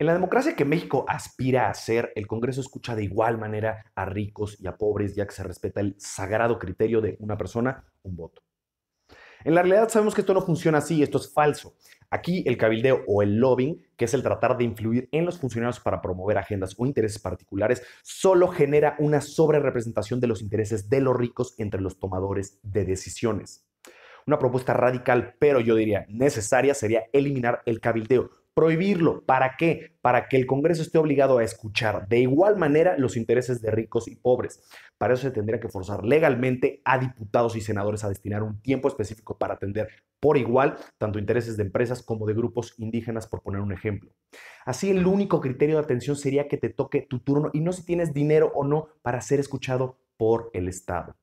En la democracia que México aspira a ser, el Congreso escucha de igual manera a ricos y a pobres, ya que se respeta el sagrado criterio de una persona, un voto. En la realidad sabemos que esto no funciona así, esto es falso. Aquí el cabildeo o el lobbying, que es el tratar de influir en los funcionarios para promover agendas o intereses particulares, solo genera una sobrerepresentación de los intereses de los ricos entre los tomadores de decisiones. Una propuesta radical, pero yo diría necesaria, sería eliminar el cabildeo, Prohibirlo. ¿Para qué? Para que el Congreso esté obligado a escuchar de igual manera los intereses de ricos y pobres. Para eso se tendría que forzar legalmente a diputados y senadores a destinar un tiempo específico para atender por igual tanto intereses de empresas como de grupos indígenas, por poner un ejemplo. Así el único criterio de atención sería que te toque tu turno y no si tienes dinero o no para ser escuchado por el Estado.